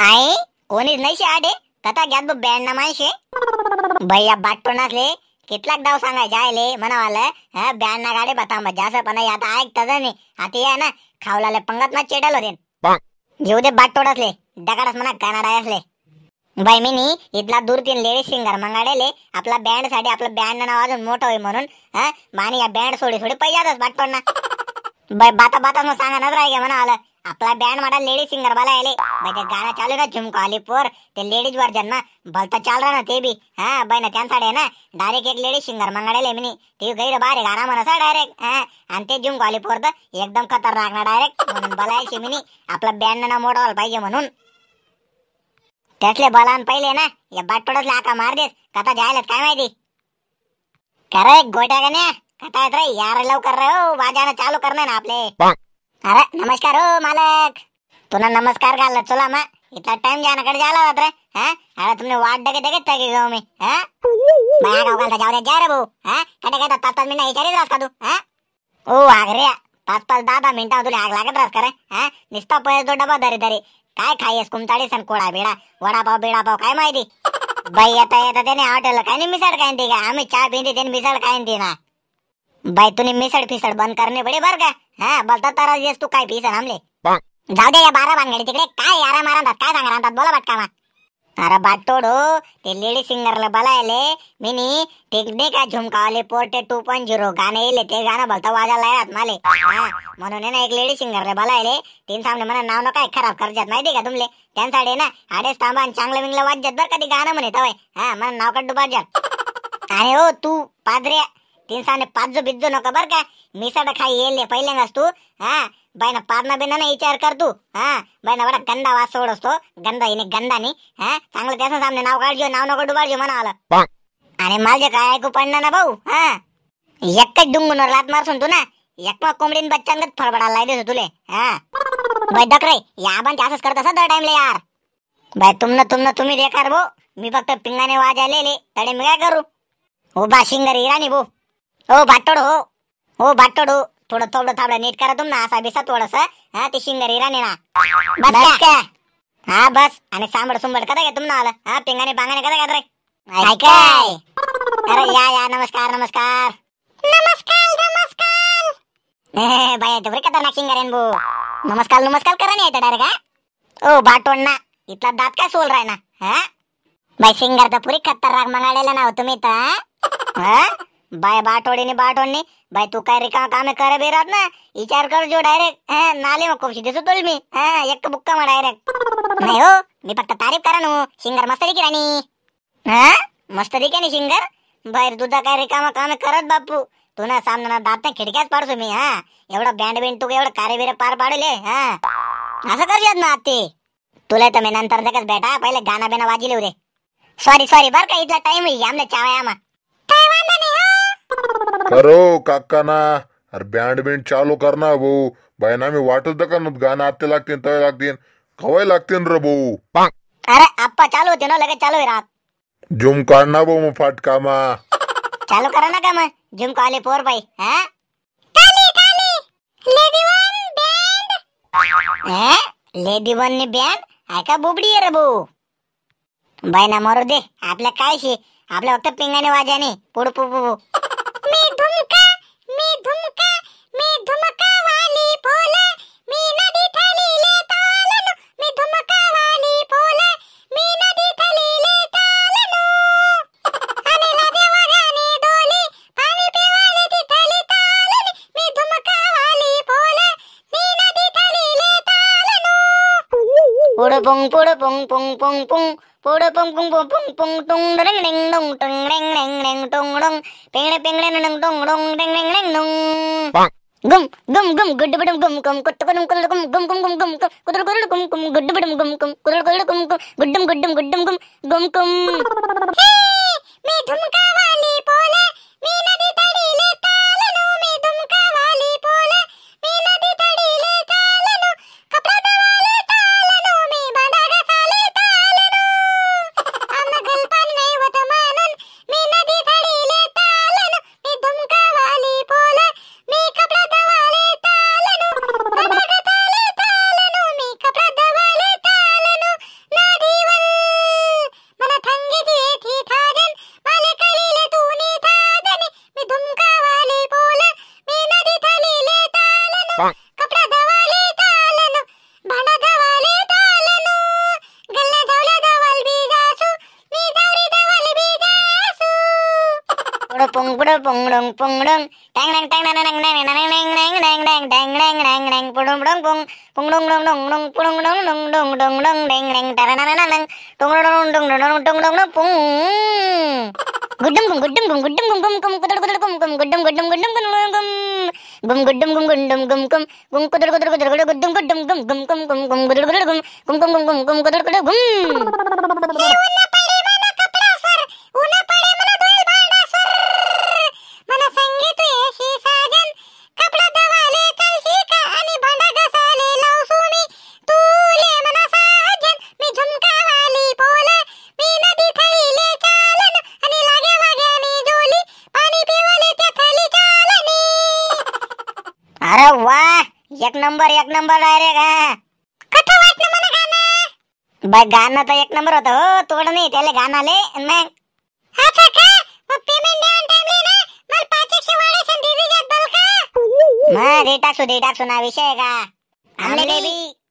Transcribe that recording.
आहे कोणीच नाही शे आडे कथा घ्यात बघ बँड ना माणशे भैया बाटपणासले कितलाक डाव सांगायचे आयले म्हणावालं हा बँड ना गाडे बता मग पण आता ऐक नाही आता या ना खावलाले पंगत ना चेडल होते घेऊ दे बाट तोडसले दगाडच म्हणा कानाडा असले भाई मी इथला दूर तीन लेडीज सिंगर मंगाडेले आपला बँड साठी आपलं बँड नाव अजून मोठं होई म्हणून हा माने या बँड सोडे सोडे पैजातच बाट पडणार बाई बाता बाता सांगा नच राहिले म्हणा आलं आपला बॅन मारा लेडीज सिंगर बला यायले बाई गाणं चालू ना झुमका पोर ते लेडीज वर्जन ना भलता चाल रहा ना ते बी हा बाई ना ना डायरेक्ट एक लेडीज सिंगर मंगडेले मी ते गैर बारे गाणं म्हणसा डायरेक्ट हा आणि ते झुमका आली पोर तर एकदम खतरनाक ना डायरेक्ट म्हणून बलायची मी आपला बँड ना मोडवायला पाहिजे म्हणून त्यातले बलान पहिले ना या बाटोडच आता मार देस कथा जायला काय माहिती करे गोट्या का कथा येत रे यार लवकर रे हो बाजाना चालू करणार ना आपले अरे नमस्कार हो मालक तुला नमस्कार घालत चला मा इथला टाइम जाण्याकडे जाला होत रे हा अरे तुम्ही वाट डगे डगे तगे घेऊ मी हा माझ्या जाऊ दे रे भाऊ हा कडे काय पाच पाच मिनिटं विचारित का तू हा ओ आग रे पाच पाच दहा दहा मिनिटं तुला आग लागत राहत का रे हा निस्ता पहिले तो डबा धरे धरे काय खायस कुमचाळी सण कोळा बिडा वडापाव बिडापाव काय माहिती बाई येता येता त्याने हॉटेल काय नाही मिसळ काय ते का आम्ही चहा पिंदी त्याने मिसळ काय ते ना बाई तुने मिसड़ फिसड़ बंद करणे बड़े बर का हा बोलता तर येस तू काय फिसड आमले जाऊ दे या बारा भानगडी तिकडे काय आराम मारतात काय सांग राहतात बोला बाटकामा अरे बाटोडो ते लेडी सिंगरला बलायले मिनी तिकडे का झुमकावले पोर्टे टू पॉईंट झिरो गाणे येले ते गाणं भलता वाजायला येतात माले म्हणून ना एक लेडी ला बलायले तीन सामने म्हणा नाव नका खराब करजात माहिती का तुमले त्यांसाठी ना आडे तांबा चांगलं बिंगलं वाजत बरं कधी गाणं म्हणे तवाय हा म्हणा नाव का डुबाजात अरे हो तू पादऱ्या तीन साने पाच जो बिज्जो नको बर का मिसाडा खाई येईल नस तू हा बायना पारना बिना ना विचार कर तू हा बायना बडा गंदा वास सोड असतो गंदा येणे गंदा नी हा चांगलं त्याचं सामने नाव काढजो नाव नको डुबाळजो मना आलं आणि माझे काय ऐकू पडना ना भाऊ हा एकच डुंगूनवर लात मारसून तू ना एक मग कोंबडीन बच्चांगत लाई लागले तुले हा बाय डकरे या आपण असंच करत असा दर ले यार बाय तुमनं तुमनं तुम्ही देकार भाऊ मी फक्त पिंगाने वाज आलेले तडे मी काय करू बा शिंगर इराणी भाऊ हो बाटोड हो हो बाटोड हो थोडं थोडं नीट करा तुम ना असा बिसा थोडस हा ते शिंगारी राणे ना बस हा बस आणि सांबड सुंबड कदा काय तुम्हाला हा पिंगाने बांगाने कदा काय काय काय अरे या या नमस्कार नमस्कार नमस्कार नमस्कार कदा ना शिंगारेन भो नमस्कार नमस्कार करा नाही डायरेक्ट का ओ बाटोड ना इथला दात काय सोल राय ना हा बाई सिंगर तर पुरी राग मंगाडेला ना हो तुम्ही तर हा बाय ने बाटोडनी बाय तू काय का काम करे बेरात ना विचार कर जो डायरेक्ट हा नाले मग कोशी देतो तोल मी हा एक बुक्का मा डायरेक्ट नाही हो मी फक्त तारीफ करा ना शिंगर मस्त दिखे राणी हा मस्त दिखे शिंगर बाहेर दुधा काय रिकामा काम करत बापू तू ना सामना दात खिडक्याच पाडतो मी हा एवढा बँड बिंड तू एवढं कार्य बिरे पार पाडले हा असं करूयात ना ते तुला तर मी नंतर जगत बेटा पहिले गाना बिना वाजिले उरे सॉरी सॉरी बर का इथला टाइम आहे आमला चावा आमा काय वांदा नाही करो काकाना अरे बँड बिंड चालू कर ना भाऊ बायना मी वाटत का ना गाणं आत्ते लागतील तवे लागतील खवाय लागतील रे भाऊ अरे आप्पा चालू होते ना लगेच चालू आहे रात झुम काढ ना भाऊ मग फाटकामा चालू करा ना का मग झुमको काले पोर बाई हा हे? लेडी ने बँड आहे का बुबडी आहे रे भाऊ बाई ना मारू दे आपल्या काय शे आपल्या फक्त पिंगाने वाजाने पुढ पुढ धुमका मी धुमका பொங் புட பொங் பொங் பொங் பொங் புட பொங் பொங் பொங் பொங் பொங் டொங் டெங் டெங் டொங் டொங் டெங் டெங் டெங் டொங் டொங் பெங்கட பெங்கட டொங் டொங் டொங் டெங் டெங் டெங் டொங் கும் கும் கும் குட்டு படும் கும் கும் கொட்டு கொடும் குரல் கும் கும் கும் கும் கும் குதல் குரல் கும் கும் குட்டு படும் கும் கும் குரல் குரல் கும் கும் குட்டும் குட்டும் குட்டும் கும் கும் கும் மீ தும் காவாலி போலே bờ bùng bờ bùng đồng bùng đồng tang tang tang tang tang tang tang tang tang tang tang tang tang tang bùng bùng bùng bùng bùng đồng đồng đồng đồng bùng đồng đồng đồng đồng đồng đồng đeng đeng tara na na na na tung đồng đồng đồng đồng đồng đồng đồng bùng గుడ్డం గుం గుడ్డం గుం గుడ్డం గుం గుం గుం కుదురు కుదురు గుం గుం గుడ్డం గుడ్డం గుడ్డం గుం గుం గుం గుడ్డం గుం గుడ్డం గుం గుం గుం కుదురు కుదురు కుదురు కుదురు గుడ్డం గుడ్డం గుం గుం గుం గుం గుం కుదురు కుదురు గుం గుం గుం గుం గుం కుదురు కుదురు గుం अरे वाह एक नंबर एक नंबर डायरेक्ट हा कसं वाटलं मला गाणं बाय गाणं तर एक नंबर होतं हो तोड नाही त्याले गाणं आले मग अच्छा का मग पेमेंट द्या टाइमली ना मला पाच एकशे वाढायचं दीदी जात बल का मग दे टाकसू दे टाकसू ना विषय का आमले बेबी